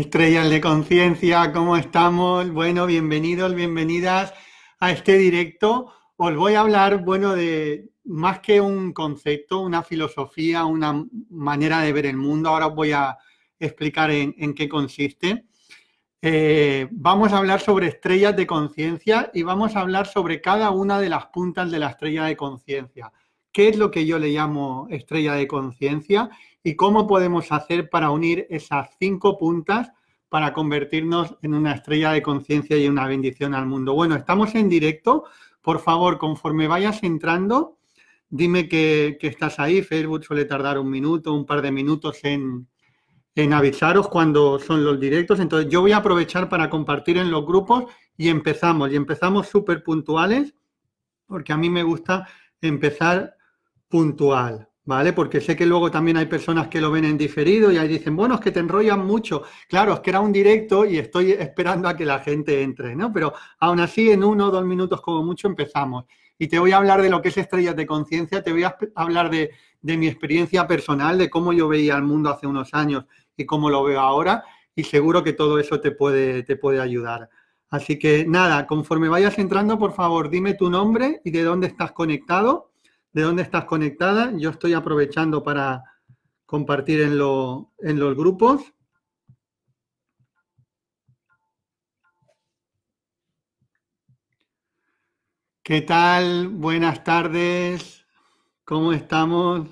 Estrellas de conciencia, ¿cómo estamos? Bueno, bienvenidos, bienvenidas a este directo. Os voy a hablar, bueno, de más que un concepto, una filosofía, una manera de ver el mundo. Ahora os voy a explicar en, qué consiste. Eh, vamos a hablar sobre estrellas de conciencia y vamos a hablar sobre cada una de las puntas de la estrella de conciencia. ¿Qué es lo que yo le llamo estrella de conciencia? y cómo podemos hacer para unir esas cinco puntas para convertirnos en una estrella de conciencia y una bendición al mundo. Bueno, estamos en directo. Por favor, conforme vayas entrando, dime que, estás ahí. Facebook suele tardar un minuto, un par de minutos en, en avisaros cuando son los directos. Entonces, yo voy a aprovechar para compartir en los grupos y empezamos. Y empezamos súper puntuales, porque a mí me gusta empezar puntual. ¿vale? Porque sé que luego también hay personas que lo ven en diferido y ahí dicen, bueno, es que te enrollan mucho. Claro, es que era un directo y estoy esperando a que la gente entre, ¿no? Pero aún así, en uno o dos minutos como mucho empezamos. Y te voy a hablar de lo que es estrellas de conciencia, te voy a hablar de, mi experiencia personal, de cómo yo veía el mundo hace unos años y cómo lo veo ahora. Y seguro que todo eso te puede, te puede ayudar. Así que nada, conforme vayas entrando, por favor, dime tu nombre y de dónde estás conectado de dónde estás conectada. Yo estoy aprovechando para compartir en, los grupos. ¿Qué tal? Buenas tardes. ¿Cómo estamos?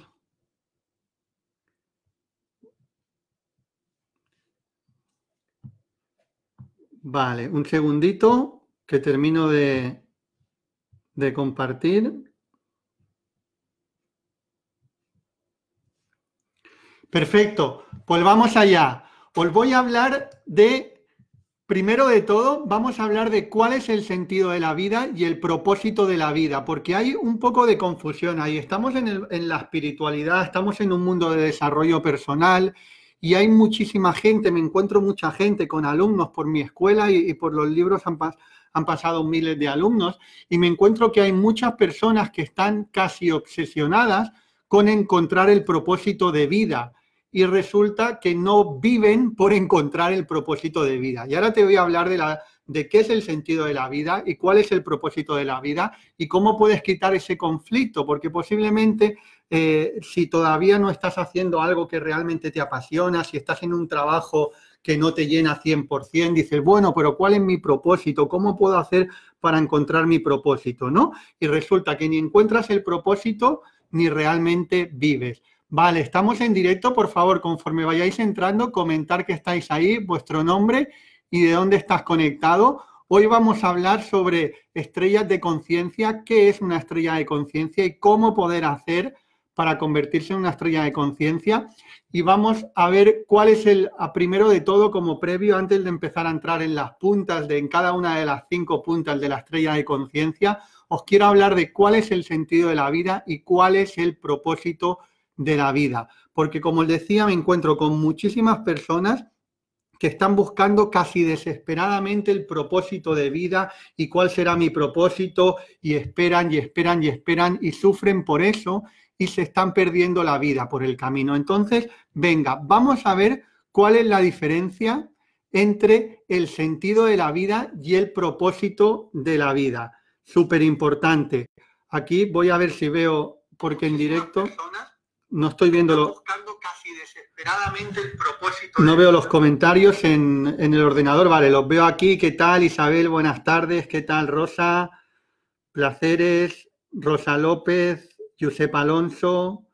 Vale, un segundito que termino de, de compartir. Perfecto, pues vamos allá. Os pues voy a hablar de, primero de todo, vamos a hablar de cuál es el sentido de la vida y el propósito de la vida, porque hay un poco de confusión ahí. Estamos en, la espiritualidad, estamos en un mundo de desarrollo personal y hay muchísima gente, me encuentro mucha gente con alumnos por mi escuela y, por los libros han pasado miles de alumnos y me encuentro que hay muchas personas que están casi obsesionadas con encontrar el propósito de vida y resulta que no viven por encontrar el propósito de vida. Y ahora te voy a hablar de, la, de qué es el sentido de la vida y cuál es el propósito de la vida y cómo puedes quitar ese conflicto, porque posiblemente eh, si todavía no estás haciendo algo que realmente te apasiona, si estás en un trabajo que no te llena 100%, dices, bueno, pero ¿cuál es mi propósito? ¿Cómo puedo hacer para encontrar mi propósito? ¿No? Y resulta que ni encuentras el propósito ni realmente vives. Vale, estamos en directo, por favor, conforme vayáis entrando, comentar que estáis ahí, vuestro nombre y de dónde estás conectado. Hoy vamos a hablar sobre estrellas de conciencia, qué es una estrella de conciencia y cómo poder hacer para convertirse en una estrella de conciencia. Y vamos a ver cuál es el, primero de todo, como previo, antes de empezar a entrar en las puntas, de, en cada una de las cinco puntas de la estrella de conciencia, os quiero hablar de cuál es el sentido de la vida y cuál es el propósito de la vida. Porque como les decía, me encuentro con muchísimas personas que están buscando casi desesperadamente el propósito de vida y cuál será mi propósito y esperan y esperan y esperan y sufren por eso y se están perdiendo la vida por el camino. Entonces, venga, vamos a ver cuál es la diferencia entre el sentido de la vida y el propósito de la vida. Súper importante. Aquí voy a ver si veo, porque en directo... No estoy viendo los... buscando casi desesperadamente el propósito. No veo los comentarios en, el ordenador. Vale, los veo aquí. ¿Qué tal, Isabel? Buenas tardes. ¿Qué tal, Rosa? Placeres. Rosa López. Josep Alonso.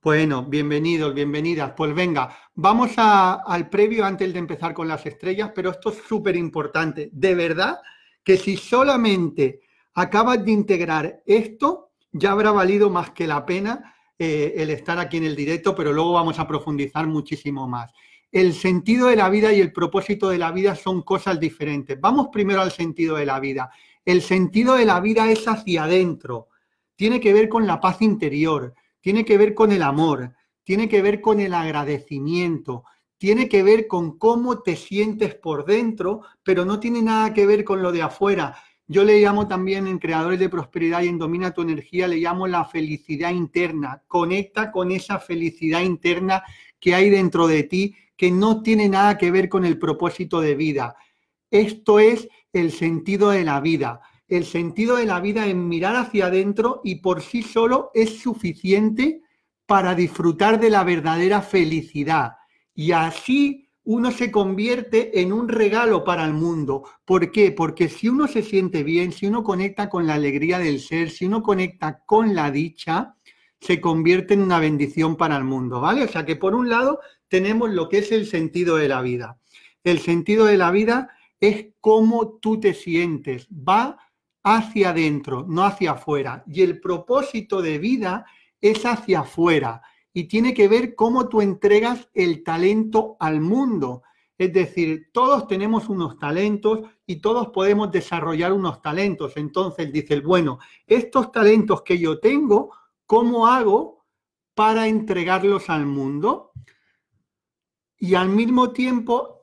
Bueno, bienvenidos, bienvenidas. Pues venga, vamos al previo antes de empezar con las estrellas, pero esto es súper importante. De verdad que si solamente acabas de integrar esto, ya habrá valido más que la pena eh, el estar aquí en el directo, pero luego vamos a profundizar muchísimo más. El sentido de la vida y el propósito de la vida son cosas diferentes. Vamos primero al sentido de la vida. El sentido de la vida es hacia adentro. Tiene que ver con la paz interior, tiene que ver con el amor, tiene que ver con el agradecimiento, tiene que ver con cómo te sientes por dentro, pero no tiene nada que ver con lo de afuera. Yo le llamo también en Creadores de Prosperidad y en Domina tu Energía, le llamo la felicidad interna. Conecta con esa felicidad interna que hay dentro de ti, que no tiene nada que ver con el propósito de vida. Esto es el sentido de la vida. El sentido de la vida es mirar hacia adentro y por sí solo es suficiente para disfrutar de la verdadera felicidad. Y así uno se convierte en un regalo para el mundo. ¿Por qué? Porque si uno se siente bien, si uno conecta con la alegría del ser, si uno conecta con la dicha, se convierte en una bendición para el mundo, ¿vale? O sea que por un lado tenemos lo que es el sentido de la vida. El sentido de la vida es cómo tú te sientes, va hacia adentro, no hacia afuera. Y el propósito de vida es hacia afuera y tiene que ver cómo tú entregas el talento al mundo. Es decir, todos tenemos unos talentos y todos podemos desarrollar unos talentos. Entonces dices, bueno, estos talentos que yo tengo, ¿cómo hago para entregarlos al mundo? Y al mismo tiempo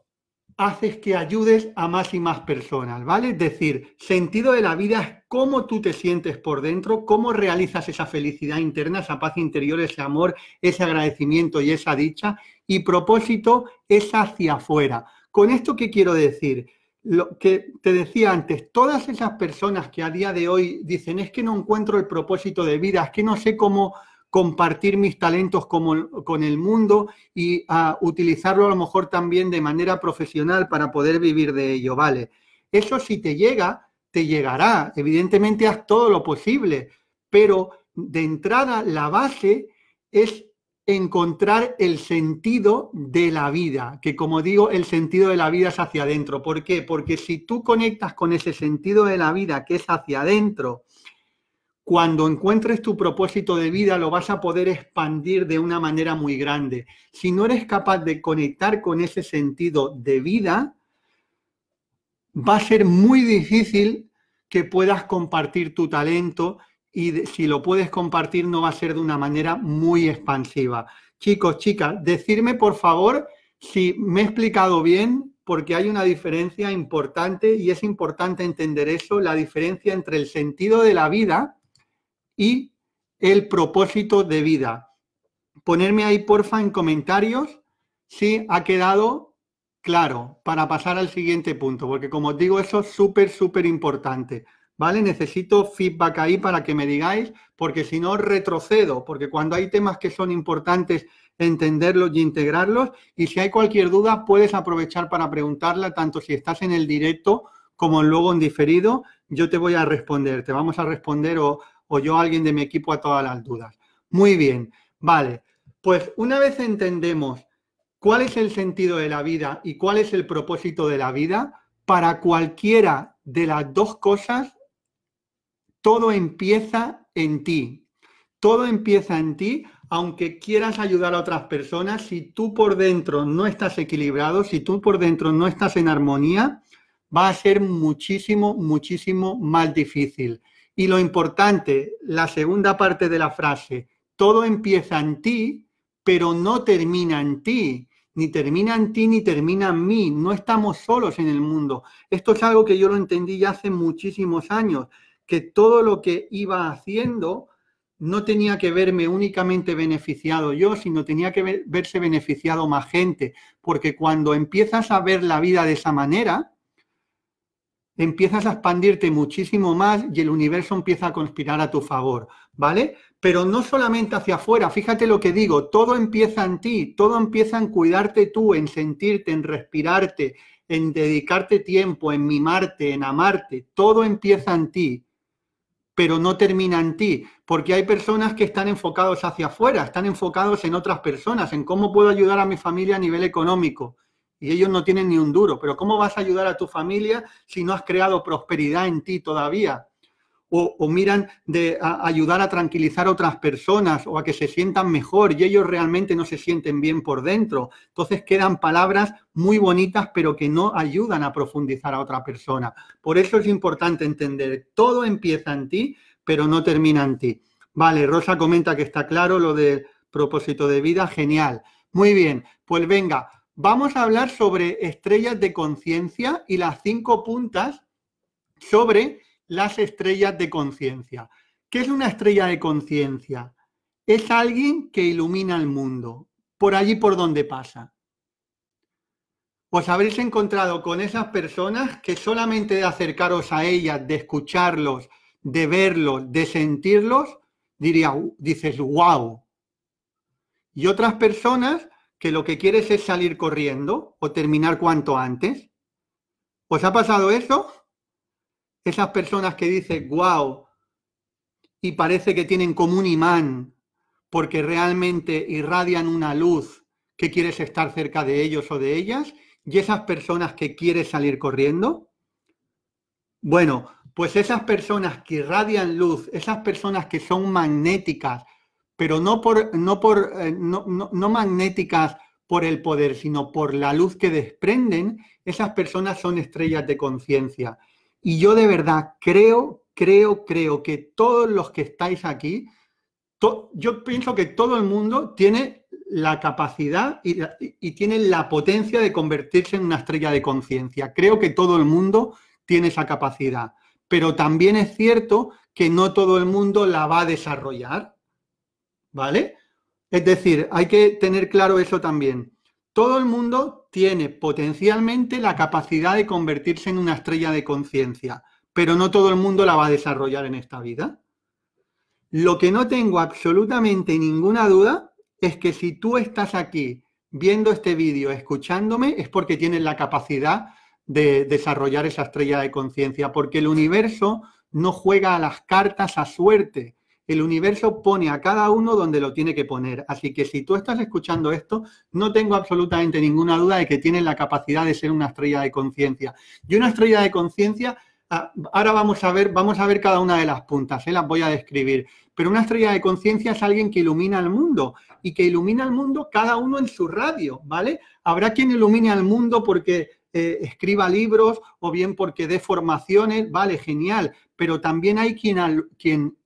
haces que ayudes a más y más personas, ¿vale? Es decir, sentido de la vida es cómo tú te sientes por dentro, cómo realizas esa felicidad interna, esa paz interior, ese amor, ese agradecimiento y esa dicha. Y propósito es hacia afuera. ¿Con esto qué quiero decir? Lo que te decía antes, todas esas personas que a día de hoy dicen es que no encuentro el propósito de vida, es que no sé cómo compartir mis talentos como, con el mundo y a ah, utilizarlo a lo mejor también de manera profesional para poder vivir de ello, ¿vale? Eso si te llega, te llegará. Evidentemente haz todo lo posible, pero de entrada la base es encontrar el sentido de la vida, que como digo, el sentido de la vida es hacia adentro. ¿Por qué? Porque si tú conectas con ese sentido de la vida que es hacia adentro, cuando encuentres tu propósito de vida lo vas a poder expandir de una manera muy grande. Si no eres capaz de conectar con ese sentido de vida, va a ser muy difícil que puedas compartir tu talento y si lo puedes compartir no va a ser de una manera muy expansiva. Chicos, chicas, decirme por favor si me he explicado bien, porque hay una diferencia importante y es importante entender eso, la diferencia entre el sentido de la vida, y el propósito de vida. Ponerme ahí, porfa, en comentarios si ha quedado claro para pasar al siguiente punto, porque como os digo, eso es súper, súper importante. ¿Vale? Necesito feedback ahí para que me digáis, porque si no retrocedo, porque cuando hay temas que son importantes, entenderlos y integrarlos, y si hay cualquier duda, puedes aprovechar para preguntarla, tanto si estás en el directo como luego en diferido, yo te voy a responder, te vamos a responder o, o yo alguien de mi equipo a todas las dudas. Muy bien, vale. Pues una vez entendemos cuál es el sentido de la vida y cuál es el propósito de la vida, para cualquiera de las dos cosas, todo empieza en ti. Todo empieza en ti, aunque quieras ayudar a otras personas, si tú por dentro no estás equilibrado, si tú por dentro no estás en armonía, va a ser muchísimo, muchísimo más difícil. Y lo importante, la segunda parte de la frase, todo empieza en ti, pero no termina en ti. Ni termina en ti, ni termina en mí. No estamos solos en el mundo. Esto es algo que yo lo entendí ya hace muchísimos años, que todo lo que iba haciendo no tenía que verme únicamente beneficiado yo, sino tenía que verse beneficiado más gente. Porque cuando empiezas a ver la vida de esa manera, empiezas a expandirte muchísimo más y el universo empieza a conspirar a tu favor, ¿vale? Pero no solamente hacia afuera, fíjate lo que digo, todo empieza en ti, todo empieza en cuidarte tú, en sentirte, en respirarte, en dedicarte tiempo, en mimarte, en amarte, todo empieza en ti, pero no termina en ti, porque hay personas que están enfocados hacia afuera, están enfocados en otras personas, en cómo puedo ayudar a mi familia a nivel económico y ellos no tienen ni un duro. Pero ¿cómo vas a ayudar a tu familia si no has creado prosperidad en ti todavía? O, miran de ayudar a tranquilizar a otras personas o a que se sientan mejor y ellos realmente no se sienten bien por dentro. Entonces quedan palabras muy bonitas pero que no ayudan a profundizar a otra persona. Por eso es importante entender, todo empieza en ti pero no termina en ti. Vale, Rosa comenta que está claro lo del propósito de vida, genial. Muy bien, pues venga, Vamos a hablar sobre estrellas de conciencia y las cinco puntas sobre las estrellas de conciencia. ¿Qué es una estrella de conciencia? Es alguien que ilumina el mundo, por allí por donde pasa. Os habréis encontrado con esas personas que solamente de acercaros a ellas, de escucharlos, de verlos, de sentirlos, diría, dices, wow. Y otras personas que lo que quieres es salir corriendo o terminar cuanto antes. ¿Os ha pasado eso? Esas personas que dicen, wow, y parece que tienen como un imán, porque realmente irradian una luz que quieres estar cerca de ellos o de ellas, y esas personas que quieres salir corriendo. Bueno, pues esas personas que irradian luz, esas personas que son magnéticas, pero no por, no por, eh, no, magnéticas por el poder, sino por la luz que desprenden, esas personas son estrellas de conciencia. Y yo de verdad creo, creo, creo que todos los que estáis aquí, yo pienso que todo el mundo tiene la capacidad y, y tiene la potencia de convertirse en una estrella de conciencia. Creo que todo el mundo tiene esa capacidad. Pero también es cierto que no todo el mundo la va a desarrollar. ¿vale? Es decir, hay que tener claro eso también. Todo el mundo tiene potencialmente la capacidad de convertirse en una estrella de conciencia, pero no todo el mundo la va a desarrollar en esta vida. Lo que no tengo absolutamente ninguna duda es que si tú estás aquí viendo este vídeo, escuchándome, es porque tienes la capacidad de desarrollar esa estrella de conciencia, porque el universo no juega a las cartas a suerte, el universo pone a cada uno donde lo tiene que poner. Así que si tú estás escuchando esto, no tengo absolutamente ninguna duda de que tienes la capacidad de ser una estrella de conciencia. Y una estrella de conciencia, ah, ahora vamos a ver, vamos a ver cada una de las puntas, eh, las voy a describir. Pero una estrella de conciencia es alguien que ilumina al mundo y que ilumina al mundo cada uno en su radio, ¿vale? Habrá quien ilumine al mundo porque eh, escriba libros o bien porque dé formaciones, vale, genial, pero también hay quien, quien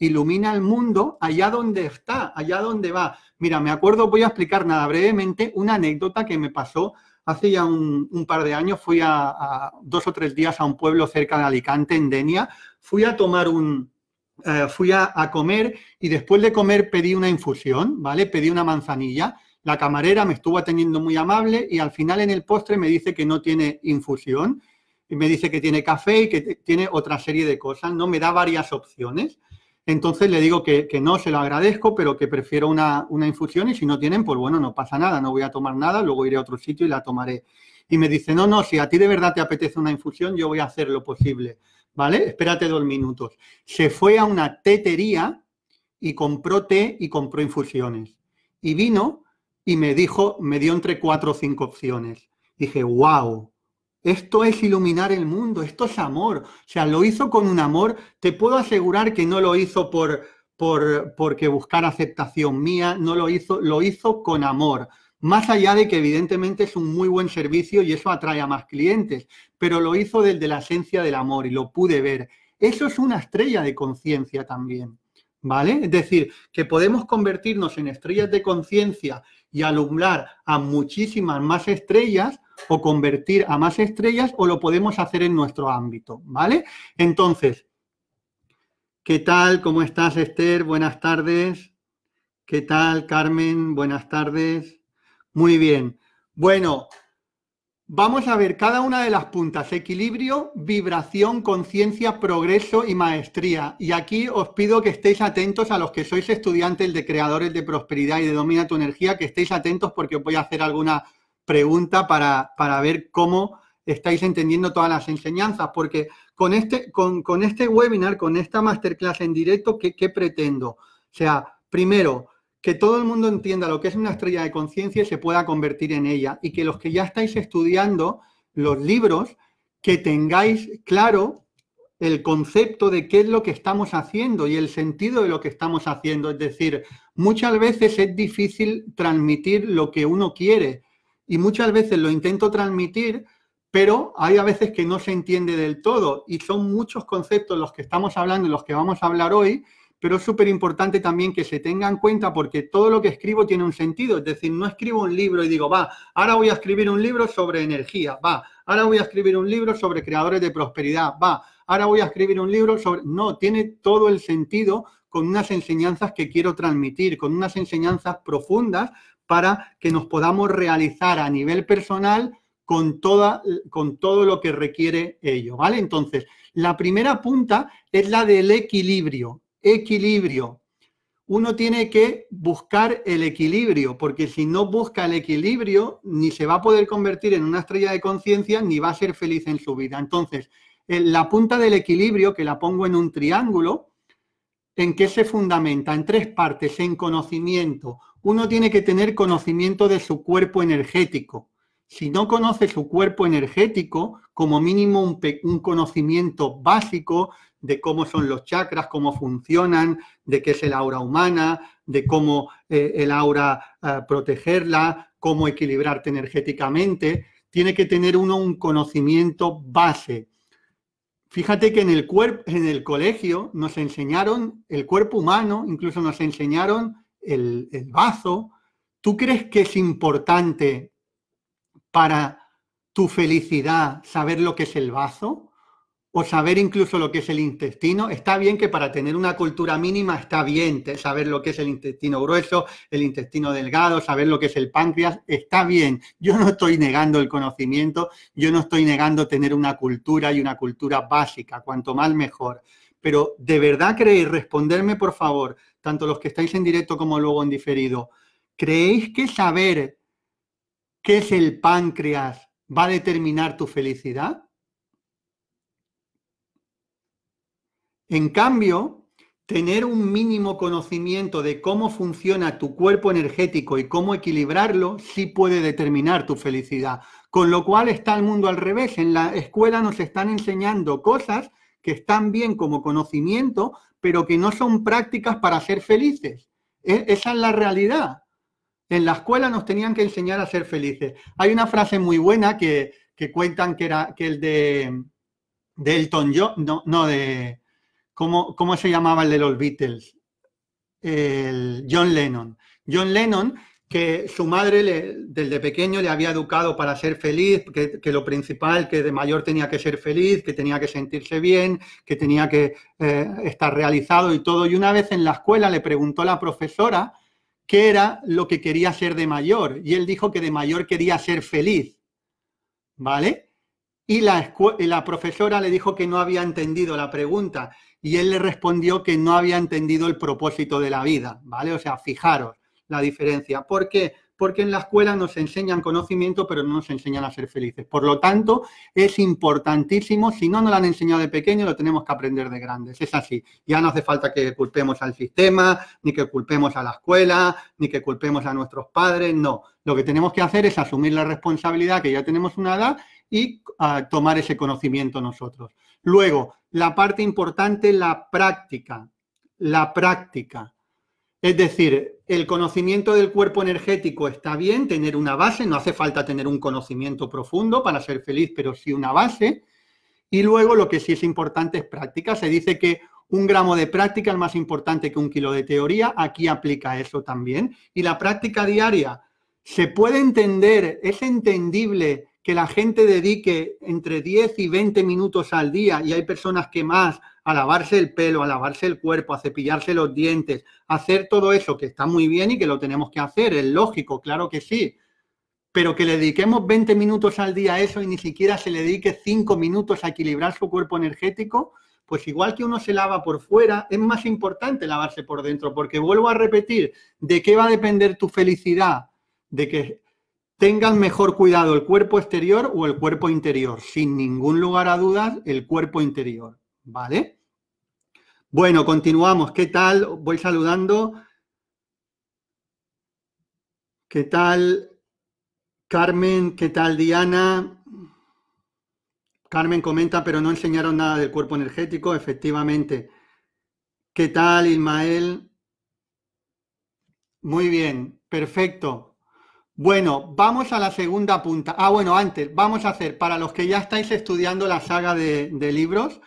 ilumina el mundo allá donde está, allá donde va. Mira, me acuerdo, voy a explicar nada brevemente una anécdota que me pasó hace ya un, par de años. Fui a, dos o tres días a un pueblo cerca de Alicante, en Denia. Fui a tomar un. Eh, fui a, comer y después de comer pedí una infusión, ¿vale? Pedí una manzanilla. La camarera me estuvo atendiendo muy amable y al final en el postre me dice que no tiene infusión y me dice que tiene café y que tiene otra serie de cosas, ¿no? Me da varias opciones. Entonces le digo que, no, se lo agradezco, pero que prefiero una, una, infusión y si no tienen, pues bueno, no pasa nada, no voy a tomar nada, luego iré a otro sitio y la tomaré. Y me dice, no, no, si a ti de verdad te apetece una infusión, yo voy a hacer lo posible, ¿vale? Espérate dos minutos. Se fue a una tetería y compró té y compró infusiones. Y vino y me dijo, me dio entre cuatro o cinco opciones. Dije, wow, esto es iluminar el mundo, esto es amor. O sea, lo hizo con un amor. Te puedo asegurar que no lo hizo por, por porque buscar aceptación mía, no lo hizo, lo hizo con amor. Más allá de que evidentemente es un muy buen servicio y eso atrae a más clientes, pero lo hizo desde la esencia del amor y lo pude ver. Eso es una estrella de conciencia también, ¿vale? Es decir, que podemos convertirnos en estrellas de conciencia y alumbrar a muchísimas más estrellas o convertir a más estrellas o lo podemos hacer en nuestro ámbito, ¿vale? Entonces, ¿qué tal? ¿Cómo estás, Esther? Buenas tardes. ¿Qué tal, Carmen? Buenas tardes. Muy bien. Bueno, Vamos a ver cada una de las puntas, equilibrio, vibración, conciencia, progreso y maestría. Y aquí os pido que estéis atentos a los que sois estudiantes de creadores de prosperidad y de domina tu energía, que estéis atentos porque os voy a hacer alguna pregunta para, para ver cómo estáis entendiendo todas las enseñanzas, porque con este, con, este webinar, con esta masterclass en directo, ¿qué, pretendo? O sea, primero, que todo el mundo entienda lo que es una estrella de conciencia y se pueda convertir en ella, y que los que ya estáis estudiando los libros, que tengáis claro el concepto de qué es lo que estamos haciendo y el sentido de lo que estamos haciendo. Es decir, muchas veces es difícil transmitir lo que uno quiere y muchas veces lo intento transmitir, pero hay a veces que no se entiende del todo y son muchos conceptos los que estamos hablando los que vamos a hablar hoy, pero es súper importante también que se tenga en cuenta porque todo lo que escribo tiene un sentido, es decir, no escribo un libro y digo, va, ahora voy a escribir un libro sobre energía, va, ahora voy a escribir un libro sobre creadores de prosperidad, va, ahora voy a escribir un libro sobre... No, tiene todo el sentido con unas enseñanzas que quiero transmitir, con unas enseñanzas profundas para que nos podamos realizar a nivel personal con, con todo lo que requiere ello, ¿vale? Entonces, la primera punta es la del equilibrio, equilibrio. Uno tiene que buscar el equilibrio, porque si no busca el equilibrio, ni se va a poder convertir en una estrella de conciencia, ni va a ser feliz en su vida. Entonces, eh, la punta del equilibrio, que la pongo en un triángulo, ¿en qué se fundamenta? En tres partes, en conocimiento uno tiene que tener conocimiento de su cuerpo energético. Si no conoce su cuerpo energético, como mínimo un, conocimiento básico de cómo son los chakras, cómo funcionan, de qué es el aura humana, de cómo eh, el aura ah, protegerla, cómo equilibrarte energéticamente, tiene que tener uno un conocimiento base. Fíjate que en el, en el colegio nos enseñaron el cuerpo humano, incluso nos enseñaron el, vaso, bazo, ¿tú crees que es importante para tu felicidad saber lo que es el bazo? o saber incluso lo que es el intestino. Está bien que para tener una cultura mínima está bien saber lo que es el intestino grueso, el intestino delgado, saber lo que es el páncreas, está bien. Yo no estoy negando el conocimiento, yo no estoy negando tener una cultura y una cultura básica, cuanto más mejor. Pero de verdad creéis, responderme por favor, tanto los que estáis en directo como luego en diferido, ¿creéis que saber qué es el páncreas va a determinar tu felicidad? En cambio, tener un mínimo conocimiento de cómo funciona tu cuerpo energético y cómo equilibrarlo sí puede determinar tu felicidad. Con lo cual está el mundo al revés. En la escuela nos están enseñando cosas que están bien como conocimiento, pero que no son prácticas para ser felices. E, esa es la realidad. En la escuela nos tenían que enseñar a ser felices. Hay una frase muy buena que, que cuentan que era que el de, Elton John, no, no de, ¿cómo, ¿cómo se llamaba el de los Beatles? El John Lennon. John Lennon que su madre desde pequeño le había educado para ser feliz, que, lo principal, que de mayor tenía que ser feliz, que tenía que sentirse bien, que tenía que eh, estar realizado y todo. Y una vez en la escuela le preguntó a la profesora qué era lo que quería ser de mayor. Y él dijo que de mayor quería ser feliz. ¿Vale? Y la, y la profesora le dijo que no había entendido la pregunta. Y él le respondió que no había entendido el propósito de la vida. ¿Vale? O sea, fijaros la diferencia. ¿Por qué? Porque en la escuela nos enseñan conocimiento, pero no nos enseñan a ser felices. Por lo tanto, es importantísimo, si no nos lo han enseñado de pequeño, lo tenemos que aprender de grandes. Es así. Ya no hace falta que culpemos al sistema, ni que culpemos a la escuela, ni que culpemos a nuestros padres, no. Lo que tenemos que hacer es asumir la responsabilidad, que ya tenemos una edad, y ah, tomar ese conocimiento nosotros. Luego, la parte importante, la práctica. La práctica. Es decir, el conocimiento del cuerpo energético está bien, tener una base, no hace falta tener un conocimiento profundo para ser feliz, pero sí una base. Y luego lo que sí es importante es práctica. Se dice que un gramo de práctica es más importante que un kilo de teoría. Aquí aplica eso también. Y la práctica diaria, ¿se puede entender? ¿Es entendible que la gente dedique entre 10 y 20 minutos al día, y hay personas que más, a lavarse el pelo, a lavarse el cuerpo, a cepillarse los dientes, hacer todo eso que está muy bien y que lo tenemos que hacer, es lógico, claro que sí. Pero que le dediquemos 20 minutos al día a eso y ni siquiera se le dedique 5 minutos a equilibrar su cuerpo energético, pues igual que uno se lava por fuera, es más importante lavarse por dentro, porque vuelvo a repetir, ¿de qué va a depender tu felicidad? De que tengas mejor cuidado el cuerpo exterior o el cuerpo interior. Sin ningún lugar a dudas, el cuerpo interior. ¿vale? Bueno, continuamos. ¿Qué tal? Voy saludando. ¿Qué tal Carmen? ¿Qué tal Diana? Carmen comenta, pero no enseñaron nada del cuerpo energético, efectivamente. ¿Qué tal Ismael? Muy bien, perfecto. Bueno, vamos a la segunda punta. Ah, bueno, antes, vamos a hacer, para los que ya estáis estudiando la saga de, de libros,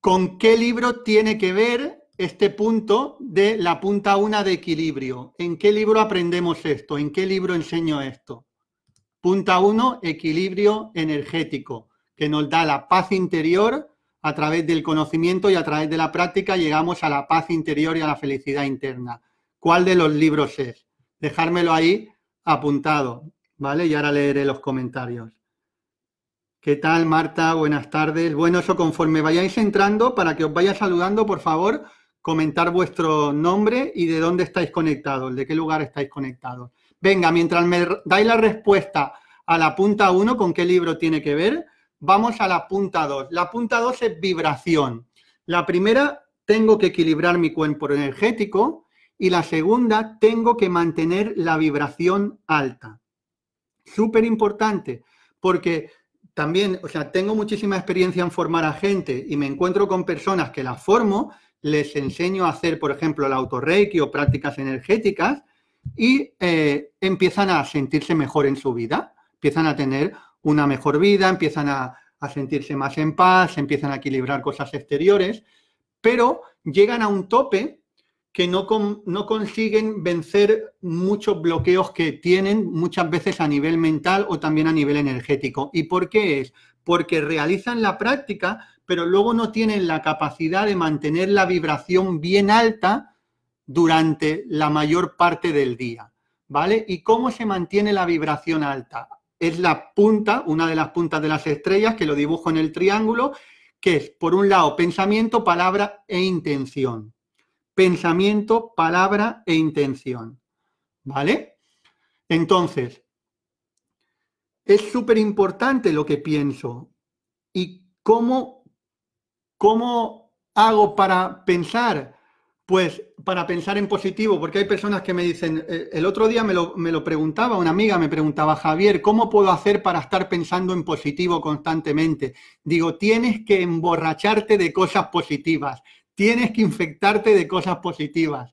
¿Con qué libro tiene que ver este punto de la punta una de equilibrio? ¿En qué libro aprendemos esto? ¿En qué libro enseño esto? Punta 1, equilibrio energético, que nos da la paz interior a través del conocimiento y a través de la práctica llegamos a la paz interior y a la felicidad interna. ¿Cuál de los libros es? Dejármelo ahí apuntado, ¿vale? Y ahora leeré los comentarios. ¿Qué tal, Marta? Buenas tardes. Bueno, eso conforme vayáis entrando, para que os vaya saludando, por favor, comentar vuestro nombre y de dónde estáis conectados, de qué lugar estáis conectados. Venga, mientras me dais la respuesta a la punta 1, con qué libro tiene que ver, vamos a la punta 2. La punta 2 es vibración. La primera, tengo que equilibrar mi cuerpo energético y la segunda, tengo que mantener la vibración alta. Súper importante, porque también, o sea, tengo muchísima experiencia en formar a gente y me encuentro con personas que las formo, les enseño a hacer, por ejemplo, el autorreiki o prácticas energéticas y eh, empiezan a sentirse mejor en su vida, empiezan a tener una mejor vida, empiezan a, a sentirse más en paz, empiezan a equilibrar cosas exteriores, pero llegan a un tope que no, consiguen vencer muchos bloqueos que tienen muchas veces a nivel mental o también a nivel energético. ¿Y por qué es? Porque realizan la práctica, pero luego no tienen la capacidad de mantener la vibración bien alta durante la mayor parte del día. ¿Vale? ¿Y cómo se mantiene la vibración alta? Es la punta, una de las puntas de las estrellas, que lo dibujo en el triángulo, que es, por un lado, pensamiento, palabra e intención pensamiento, palabra e intención. ¿Vale? Entonces, es súper importante lo que pienso y cómo, cómo hago para pensar. Pues para pensar en positivo, porque hay personas que me dicen, eh, el otro día me lo, me lo, preguntaba, una amiga me preguntaba, Javier, ¿cómo puedo hacer para estar pensando en positivo constantemente? Digo, tienes que emborracharte de cosas positivas, tienes que infectarte de cosas positivas.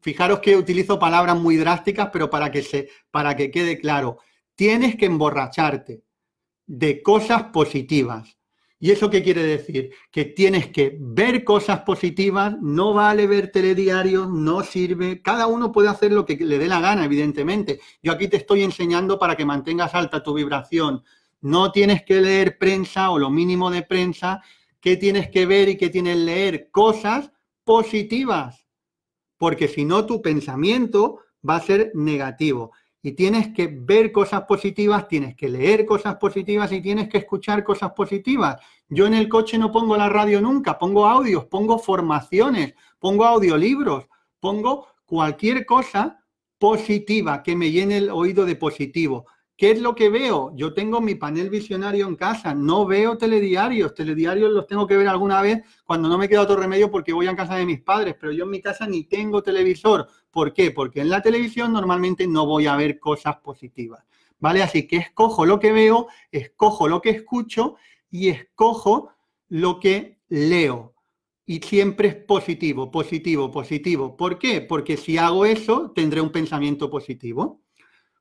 Fijaros que utilizo palabras muy drásticas, pero para que, se, para que quede claro, tienes que emborracharte de cosas positivas. ¿Y eso qué quiere decir? Que tienes que ver cosas positivas, no vale ver telediario, no sirve. Cada uno puede hacer lo que le dé la gana, evidentemente. Yo aquí te estoy enseñando para que mantengas alta tu vibración. No tienes que leer prensa o lo mínimo de prensa ¿Qué tienes que ver y qué tienes que leer? Cosas positivas, porque si no tu pensamiento va a ser negativo. Y tienes que ver cosas positivas, tienes que leer cosas positivas y tienes que escuchar cosas positivas. Yo en el coche no pongo la radio nunca, pongo audios, pongo formaciones, pongo audiolibros, pongo cualquier cosa positiva que me llene el oído de positivo. ¿Qué es lo que veo? Yo tengo mi panel visionario en casa, no veo telediarios, telediarios los tengo que ver alguna vez cuando no me queda otro remedio porque voy a casa de mis padres, pero yo en mi casa ni tengo televisor. ¿Por qué? Porque en la televisión normalmente no voy a ver cosas positivas, ¿vale? Así que escojo lo que veo, escojo lo que escucho y escojo lo que leo. Y siempre es positivo, positivo, positivo. ¿Por qué? Porque si hago eso, tendré un pensamiento positivo.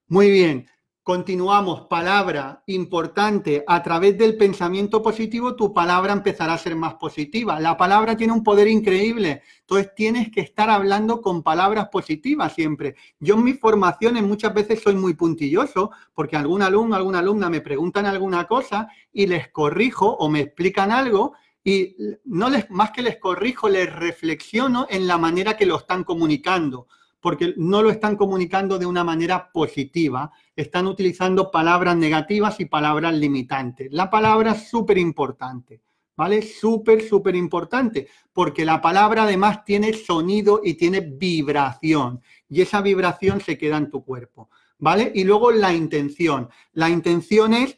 Muy bien continuamos palabra importante a través del pensamiento positivo, tu palabra empezará a ser más positiva. La palabra tiene un poder increíble. Entonces tienes que estar hablando con palabras positivas siempre. Yo en mis formaciones muchas veces soy muy puntilloso porque algún alumno, alguna alumna me preguntan alguna cosa y les corrijo o me explican algo y no les, más que les corrijo, les reflexiono en la manera que lo están comunicando porque no lo están comunicando de una manera positiva, están utilizando palabras negativas y palabras limitantes. La palabra es súper importante, ¿vale? Súper, súper importante, porque la palabra además tiene sonido y tiene vibración, y esa vibración se queda en tu cuerpo, ¿vale? Y luego la intención. La intención es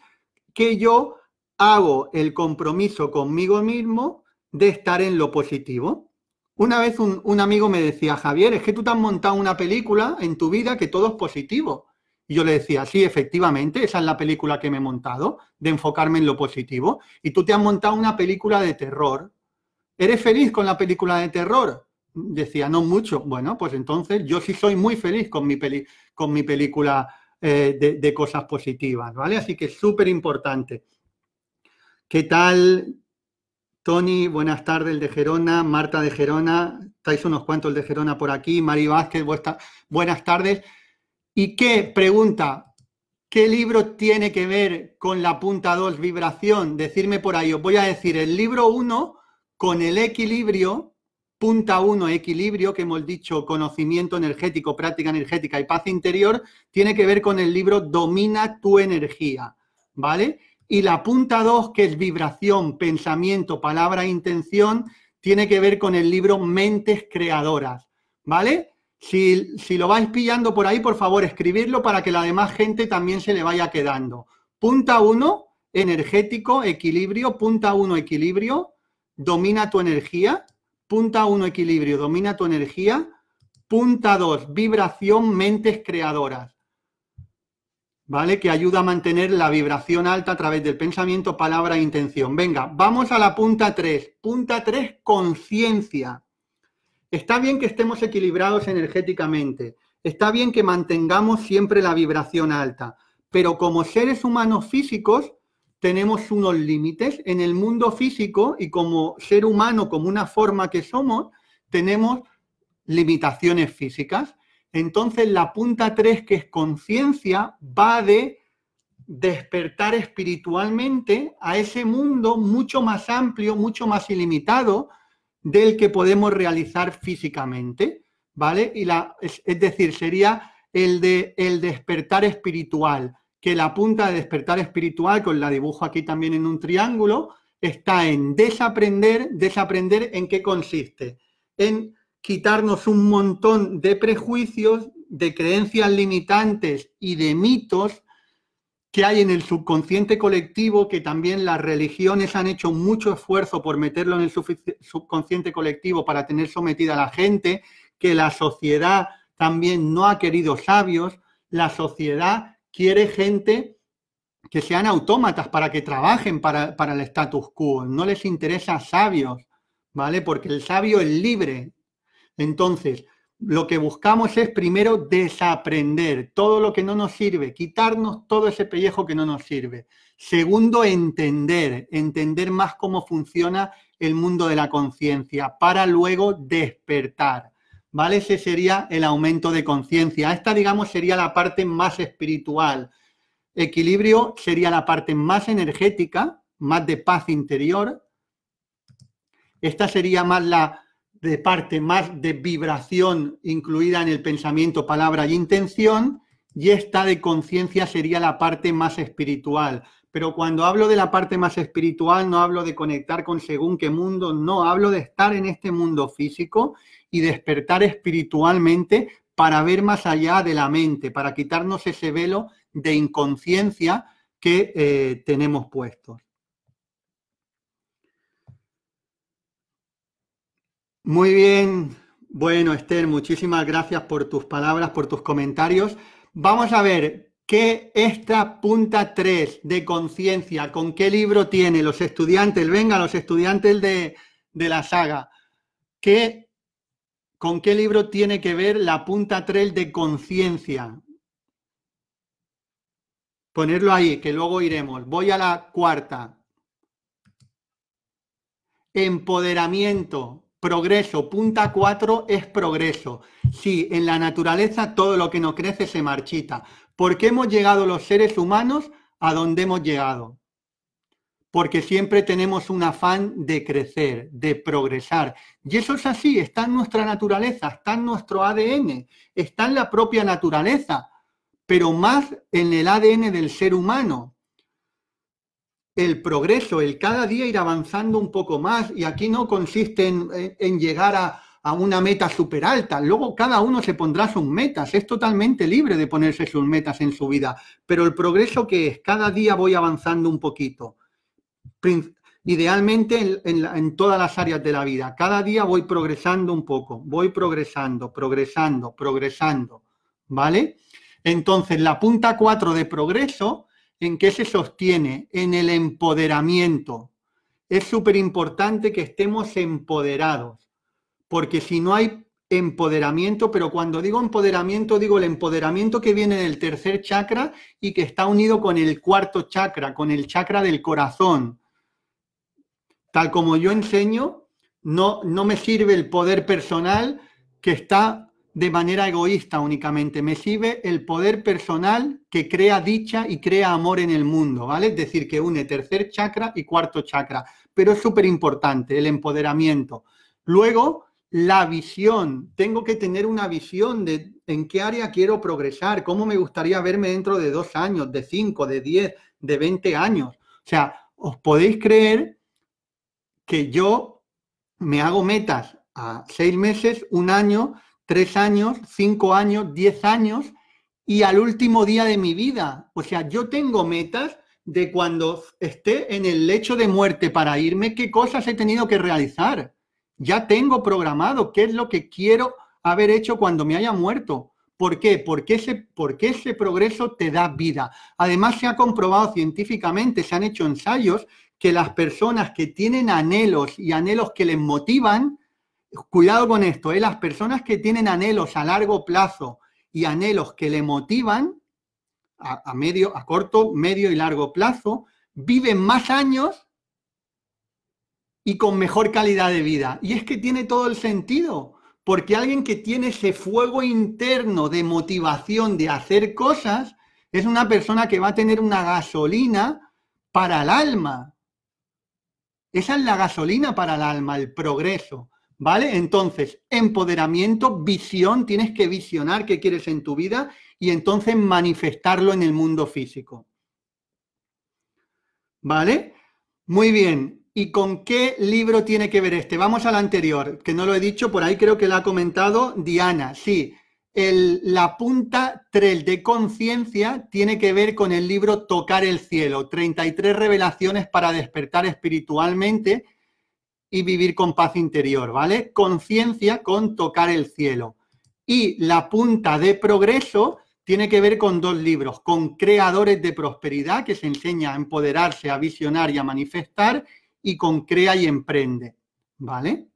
que yo hago el compromiso conmigo mismo de estar en lo positivo. Una vez un, amigo me decía, Javier, es que tú te has montado una película en tu vida que todo es positivo. Y yo le decía, sí, efectivamente, esa es la película que me he montado, de enfocarme en lo positivo. Y tú te has montado una película de terror. ¿Eres feliz con la película de terror? Decía, no mucho. Bueno, pues entonces yo sí soy muy feliz con mi, con mi película eh, de, de cosas positivas, ¿vale? Así que es súper importante. ¿Qué tal? Tony, buenas tardes, el de Gerona, Marta de Gerona, estáis unos cuantos de Gerona por aquí, Mari Vázquez, buenas tardes. ¿Y qué pregunta? ¿Qué libro tiene que ver con la punta 2 vibración? Decirme por ahí, os voy a decir el libro 1 con el equilibrio, punta 1 equilibrio, que hemos dicho conocimiento energético, práctica energética y paz interior, tiene que ver con el libro Domina tu energía, ¿vale? Y la punta 2, que es vibración, pensamiento, palabra, intención, tiene que ver con el libro Mentes Creadoras, ¿vale? Si, si lo vais pillando por ahí, por favor, escribirlo para que la demás gente también se le vaya quedando. Punta 1, energético, equilibrio. Punta 1, equilibrio, domina tu energía. Punta 1, equilibrio, domina tu energía. Punta 2, vibración, mentes creadoras. ¿vale? Que ayuda a mantener la vibración alta a través del pensamiento, palabra e intención. Venga, vamos a la punta 3. Punta 3, conciencia. Está bien que estemos equilibrados energéticamente, está bien que mantengamos siempre la vibración alta, pero como seres humanos físicos tenemos unos límites en el mundo físico y como ser humano, como una forma que somos, tenemos limitaciones físicas. Entonces la punta 3, que es conciencia, va de despertar espiritualmente a ese mundo mucho más amplio, mucho más ilimitado del que podemos realizar físicamente, ¿vale? Y la, es, decir, sería el de el despertar espiritual, que la punta de despertar espiritual, con la dibujo aquí también en un triángulo, está en desaprender, desaprender en qué consiste, en quitarnos un montón de prejuicios, de creencias limitantes y de mitos que hay en el subconsciente colectivo, que también las religiones han hecho mucho esfuerzo por meterlo en el subconsciente colectivo para tener sometida a la gente, que la sociedad también no ha querido sabios, la sociedad quiere gente que sean autómatas para que trabajen para, el status quo, no les interesa sabios, ¿vale? Porque el sabio es libre, entonces, lo que buscamos es primero desaprender todo lo que no nos sirve, quitarnos todo ese pellejo que no nos sirve. Segundo, entender, entender más cómo funciona el mundo de la conciencia para luego despertar. ¿Vale? Ese sería el aumento de conciencia. Esta, digamos, sería la parte más espiritual. Equilibrio sería la parte más energética, más de paz interior. Esta sería más la, de parte más de vibración incluida en el pensamiento, palabra y intención, y esta de conciencia sería la parte más espiritual. Pero cuando hablo de la parte más espiritual, no hablo de conectar con según qué mundo, no, hablo de estar en este mundo físico y despertar espiritualmente para ver más allá de la mente, para quitarnos ese velo de inconsciencia que eh, tenemos puesto Muy bien. Bueno, Esther, muchísimas gracias por tus palabras, por tus comentarios. Vamos a ver qué esta punta 3 de conciencia, con qué libro tiene los estudiantes, venga, los estudiantes de, de la saga, ¿Qué, con qué libro tiene que ver la punta 3 de conciencia. Ponerlo ahí, que luego iremos. Voy a la cuarta. Empoderamiento progreso, punta 4 es progreso. Sí, en la naturaleza todo lo que no crece se marchita. ¿Por qué hemos llegado los seres humanos a donde hemos llegado? Porque siempre tenemos un afán de crecer, de progresar. Y eso es así, está en nuestra naturaleza, está en nuestro ADN, está en la propia naturaleza, pero más en el ADN del ser humano, el progreso, el cada día ir avanzando un poco más y aquí no consiste en, llegar a, una meta súper alta. Luego cada uno se pondrá sus metas, es totalmente libre de ponerse sus metas en su vida, pero el progreso que es, cada día voy avanzando un poquito. Idealmente en, en todas las áreas de la vida, cada día voy progresando un poco, voy progresando, progresando, progresando, ¿vale? Entonces la punta 4 de progreso en qué se sostiene, en el empoderamiento. Es súper importante que estemos empoderados, porque si no hay empoderamiento, pero cuando digo empoderamiento, digo el empoderamiento que viene del tercer chakra y que está unido con el cuarto chakra, con el chakra del corazón. Tal como yo enseño, no, no me sirve el poder personal que está de manera egoísta únicamente, me sirve el poder personal que crea dicha y crea amor en el mundo, ¿vale? Es decir, que une tercer chakra y cuarto chakra, pero es súper importante el empoderamiento. Luego, la visión, tengo que tener una visión de en qué área quiero progresar, cómo me gustaría verme dentro de dos años, de cinco, de diez, de veinte años. O sea, os podéis creer que yo me hago metas a seis meses, un año, tres años, cinco años, diez años y al último día de mi vida. O sea, yo tengo metas de cuando esté en el lecho de muerte para irme, qué cosas he tenido que realizar. Ya tengo programado qué es lo que quiero haber hecho cuando me haya muerto. ¿Por qué? Porque ese, porque ese progreso te da vida. Además, se ha comprobado científicamente, se han hecho ensayos, que las personas que tienen anhelos y anhelos que les motivan, cuidado con esto, ¿eh? las personas que tienen anhelos a largo plazo y anhelos que le motivan a, medio, a corto, medio y largo plazo, viven más años y con mejor calidad de vida. Y es que tiene todo el sentido, porque alguien que tiene ese fuego interno de motivación de hacer cosas es una persona que va a tener una gasolina para el alma. Esa es la gasolina para el alma, el progreso. ¿Vale? Entonces, empoderamiento, visión, tienes que visionar qué quieres en tu vida y entonces manifestarlo en el mundo físico. ¿Vale? Muy bien. ¿Y con qué libro tiene que ver este? Vamos al anterior, que no lo he dicho, por ahí creo que lo ha comentado Diana. Sí, el, la punta 3 de conciencia tiene que ver con el libro Tocar el cielo, 33 revelaciones para despertar espiritualmente y vivir con paz interior, ¿vale? Conciencia con tocar el cielo. Y la punta de progreso tiene que ver con dos libros, con Creadores de Prosperidad, que se enseña a empoderarse, a visionar y a manifestar, y con Crea y Emprende, ¿vale?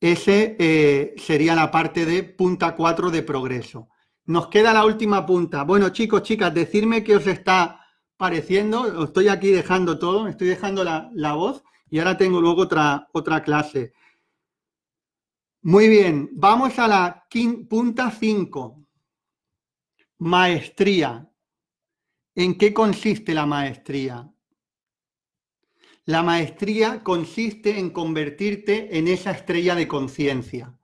Ese eh, sería la parte de punta 4 de progreso. Nos queda la última punta. Bueno, chicos, chicas, decirme qué os está pareciendo. Os estoy aquí dejando todo, estoy dejando la, la voz. Y ahora tengo luego otra, otra clase. Muy bien, vamos a la punta 5. Maestría. ¿En qué consiste la maestría? La maestría consiste en convertirte en esa estrella de conciencia.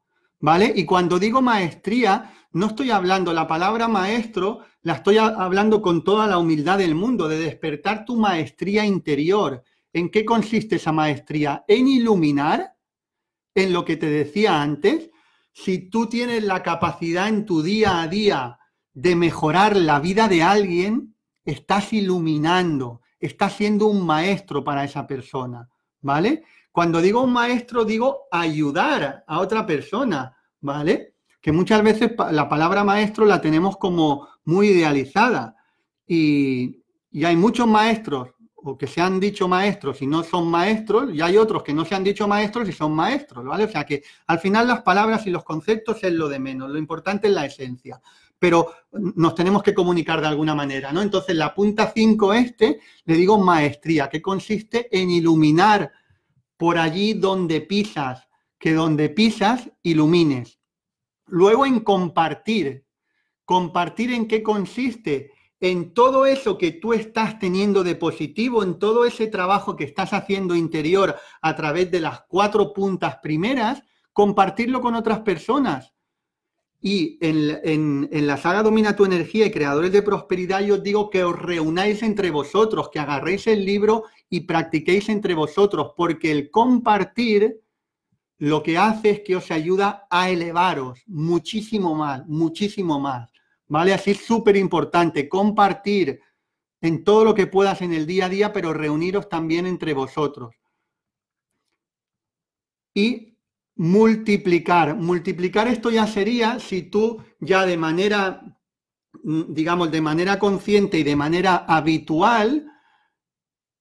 ¿Vale? Y cuando digo maestría, no estoy hablando, la palabra maestro la estoy hablando con toda la humildad del mundo, de despertar tu maestría interior, ¿En qué consiste esa maestría? En iluminar, en lo que te decía antes, si tú tienes la capacidad en tu día a día de mejorar la vida de alguien, estás iluminando, estás siendo un maestro para esa persona, ¿vale? Cuando digo un maestro, digo ayudar a otra persona, ¿vale? Que muchas veces la palabra maestro la tenemos como muy idealizada y, y hay muchos maestros o que se han dicho maestros y no son maestros, y hay otros que no se han dicho maestros y son maestros, ¿vale? O sea que al final las palabras y los conceptos es lo de menos, lo importante es la esencia, pero nos tenemos que comunicar de alguna manera, ¿no? Entonces la punta 5 este, le digo maestría, que consiste en iluminar por allí donde pisas, que donde pisas ilumines. Luego en compartir. ¿Compartir en qué consiste? en todo eso que tú estás teniendo de positivo, en todo ese trabajo que estás haciendo interior a través de las cuatro puntas primeras, compartirlo con otras personas. Y en, en, la saga Domina tu energía y Creadores de Prosperidad, yo os digo que os reunáis entre vosotros, que agarréis el libro y practiquéis entre vosotros, porque el compartir lo que hace es que os ayuda a elevaros muchísimo más, muchísimo más. ¿vale? Así es súper importante, compartir en todo lo que puedas en el día a día, pero reuniros también entre vosotros. Y multiplicar. Multiplicar esto ya sería si tú ya de manera, mm, digamos, de manera consciente y de manera habitual,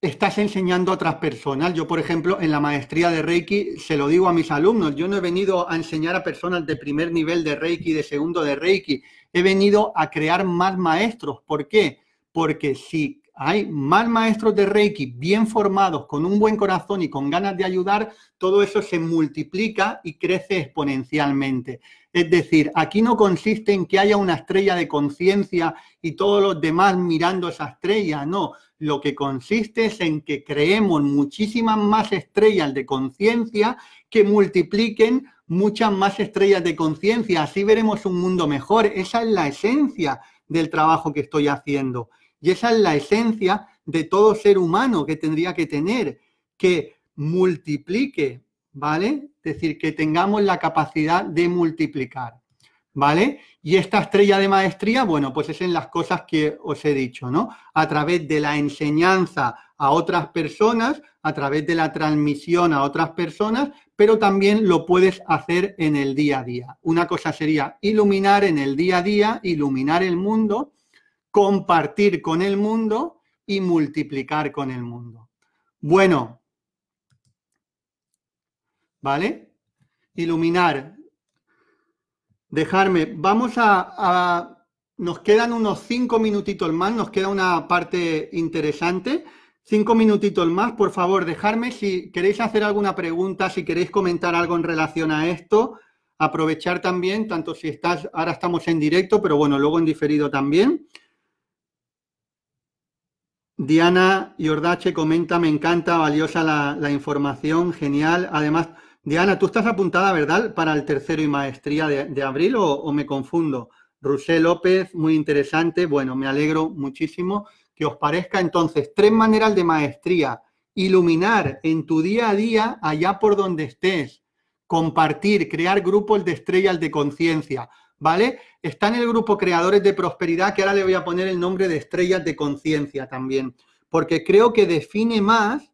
estás enseñando a otras personas. Yo, por ejemplo, en la maestría de Reiki se lo digo a mis alumnos, yo no he venido a enseñar a personas de primer nivel de Reiki, de segundo de Reiki, he venido a crear más maestros. ¿Por qué? Porque si hay más maestros de Reiki bien formados, con un buen corazón y con ganas de ayudar, todo eso se multiplica y crece exponencialmente. Es decir, aquí no consiste en que haya una estrella de conciencia y todos los demás mirando esa estrella, no. Lo que consiste es en que creemos muchísimas más estrellas de conciencia que multipliquen muchas más estrellas de conciencia, así veremos un mundo mejor. Esa es la esencia del trabajo que estoy haciendo. Y esa es la esencia de todo ser humano que tendría que tener, que multiplique, ¿vale? Es decir, que tengamos la capacidad de multiplicar. ¿vale? Y esta estrella de maestría, bueno, pues es en las cosas que os he dicho, ¿no? A través de la enseñanza a otras personas, a través de la transmisión a otras personas, pero también lo puedes hacer en el día a día. Una cosa sería iluminar en el día a día, iluminar el mundo, compartir con el mundo y multiplicar con el mundo. Bueno, ¿vale? Iluminar, dejarme. Vamos a, Nos quedan unos cinco minutitos más, nos queda una parte interesante. Cinco minutitos más, por favor, dejarme si queréis hacer alguna pregunta, si queréis comentar algo en relación a esto, aprovechar también, tanto si estás, ahora estamos en directo, pero bueno, luego en diferido también. Diana Yordache comenta, me encanta, valiosa la información, genial. Además, Diana, tú estás apuntada, ¿verdad?, para el tercero y maestría de, abril o, o, me confundo. Rusé López, muy interesante. Bueno, me alegro muchísimo que os parezca. Entonces, tres maneras de maestría. Iluminar en tu día a día, allá por donde estés. Compartir, crear grupos de estrellas de conciencia. ¿Vale? Está en el grupo Creadores de Prosperidad, que ahora le voy a poner el nombre de estrellas de conciencia también, porque creo que define más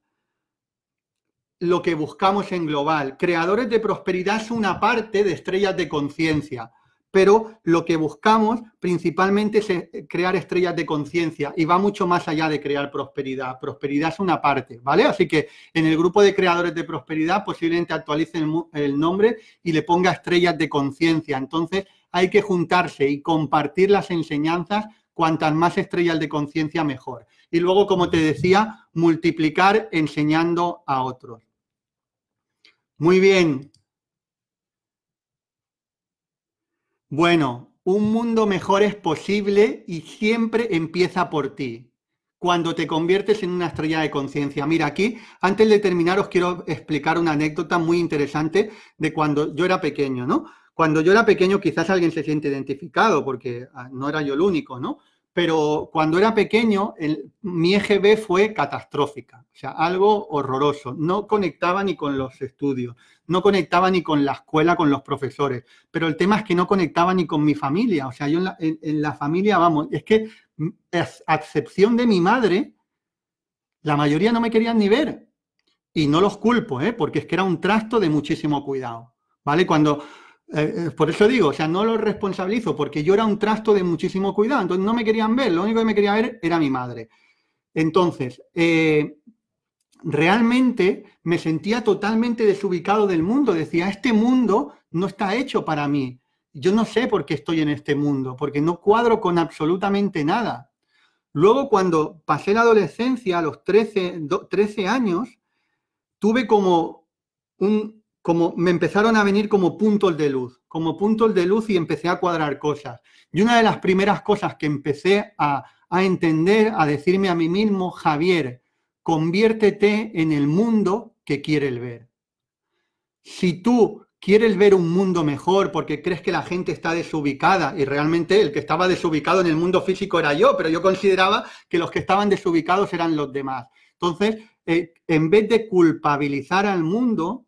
lo que buscamos en global. Creadores de prosperidad es una parte de estrellas de conciencia, pero lo que buscamos principalmente es eh, crear estrellas de conciencia y va mucho más allá de crear prosperidad. Prosperidad es una parte, ¿vale? Así que en el grupo de creadores de prosperidad posiblemente actualicen el, el nombre y le ponga estrellas de conciencia. Entonces hay que juntarse y compartir las enseñanzas cuantas más estrellas de conciencia mejor. Y luego, como te decía, multiplicar enseñando a otros. Muy bien. Bueno, un mundo mejor es posible y siempre empieza por ti. Cuando te conviertes en una estrella de conciencia. Mira, aquí, antes de terminar, os quiero explicar una anécdota muy interesante de cuando yo era pequeño, ¿no? Cuando yo era pequeño, quizás alguien se siente identificado, porque ah, no era yo el único, ¿no? pero cuando era pequeño el, mi EGB fue catastrófica, o sea, algo horroroso. No conectaba ni con los estudios, no conectaba ni con la escuela, con los profesores, pero el tema es que no conectaba ni con mi familia, o sea, yo en la, la familia, vamos, es que mm, a excepción de mi madre, la mayoría no me querían ni ver. Y no los culpo, ¿eh? porque es que era un trasto de muchísimo cuidado. ¿Vale? Cuando, eh, eh, por eso digo, o sea, no lo responsabilizo porque yo era un trasto de muchísimo cuidado, entonces no me querían ver, lo único que me quería ver era mi madre. Entonces, eh, realmente me sentía totalmente desubicado del mundo, decía, este mundo no está hecho para mí, yo no sé por qué estoy en este mundo, porque no cuadro con absolutamente nada. Luego, cuando pasé la adolescencia, a los 13, 13 años, tuve como un, como me empezaron a venir como puntos de luz, como puntos de luz y empecé a cuadrar cosas. Y una de las primeras cosas que empecé a, entender, a decirme a mí mismo, Javier, conviértete en el mundo que quieres ver. Si tú quieres ver un mundo mejor porque crees que la gente está desubicada y realmente el que estaba desubicado en el mundo físico era yo, pero yo consideraba que los que estaban desubicados eran los demás. Entonces, eh, en vez de culpabilizar al mundo,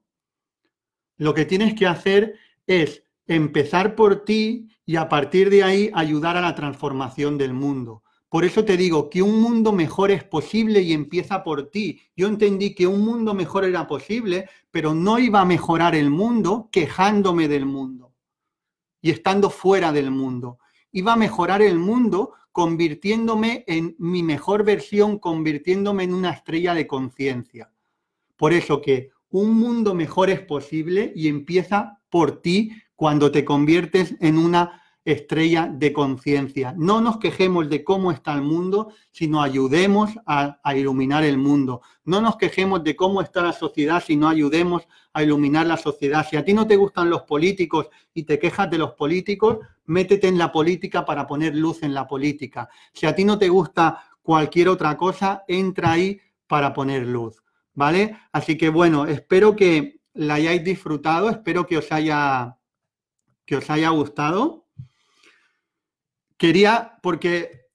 lo que tienes que hacer es empezar por ti y a partir de ahí ayudar a la transformación del mundo. Por eso te digo que un mundo mejor es posible y empieza por ti. Yo entendí que un mundo mejor era posible, pero no iba a mejorar el mundo quejándome del mundo y estando fuera del mundo. Iba a mejorar el mundo convirtiéndome en mi mejor versión, convirtiéndome en una estrella de conciencia. Por eso que un mundo mejor es posible y empieza por ti cuando te conviertes en una estrella de conciencia. No nos quejemos de cómo está el mundo, sino ayudemos a, iluminar el mundo. No nos quejemos de cómo está la sociedad, sino ayudemos a iluminar la sociedad. Si a ti no te gustan los políticos y te quejas de los políticos, métete en la política para poner luz en la política. Si a ti no te gusta cualquier otra cosa, entra ahí para poner luz. ¿vale? Así que bueno, espero que la hayáis disfrutado, espero que os haya, que os haya gustado. Quería, porque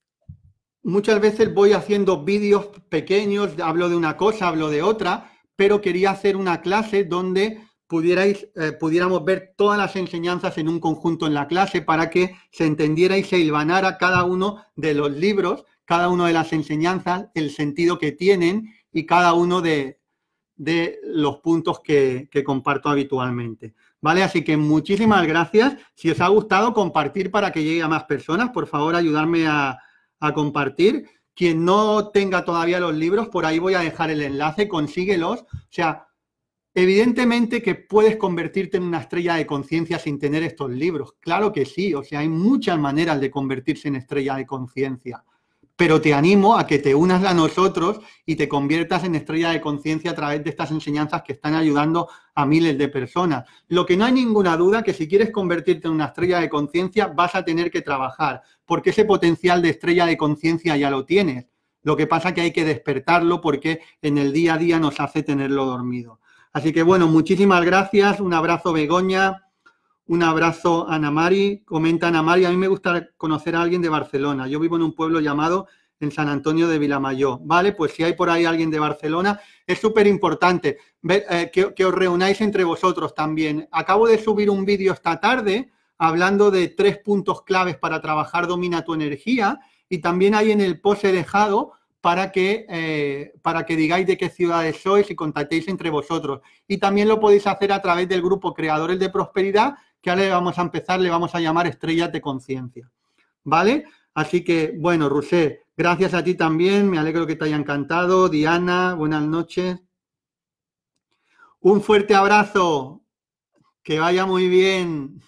muchas veces voy haciendo vídeos pequeños, hablo de una cosa, hablo de otra, pero quería hacer una clase donde eh, pudiéramos ver todas las enseñanzas en un conjunto en la clase para que se entendiera y se hilvanara cada uno de los libros, cada una de las enseñanzas, el sentido que tienen y cada uno de, los puntos que, comparto habitualmente. ¿Vale? Así que muchísimas gracias. Si os ha gustado, compartir para que llegue a más personas. Por favor, ayudarme a, a compartir. Quien no tenga todavía los libros, por ahí voy a dejar el enlace, consíguelos. O sea, Evidentemente que puedes convertirte en una estrella de conciencia sin tener estos libros. Claro que sí, o sea, hay muchas maneras de convertirse en estrella de conciencia pero te animo a que te unas a nosotros y te conviertas en estrella de conciencia a través de estas enseñanzas que están ayudando a miles de personas. Lo que no hay ninguna duda que si quieres convertirte en una estrella de conciencia vas a tener que trabajar, porque ese potencial de estrella de conciencia ya lo tienes. Lo que pasa que hay que despertarlo porque en el día a día nos hace tenerlo dormido. Así que bueno, muchísimas gracias, un abrazo Begoña, un abrazo, Ana Mari. Comenta Ana Mari, a mí me gusta conocer a alguien de Barcelona. Yo vivo en un pueblo llamado en San Antonio de Vilamayor. Vale, pues si hay por ahí alguien de Barcelona, es súper importante eh, que, os reunáis entre vosotros también. Acabo de subir un vídeo esta tarde hablando de tres puntos claves para trabajar Domina tu energía y también hay en el post he dejado para que, eh, para que digáis de qué ciudades sois y contactéis entre vosotros. Y también lo podéis hacer a través del grupo Creadores de Prosperidad, le vamos a empezar, le vamos a llamar estrellas de conciencia. ¿Vale? Así que, bueno, Rusé, gracias a ti también, me alegro que te haya encantado. Diana, buenas noches. Un fuerte abrazo, que vaya muy bien.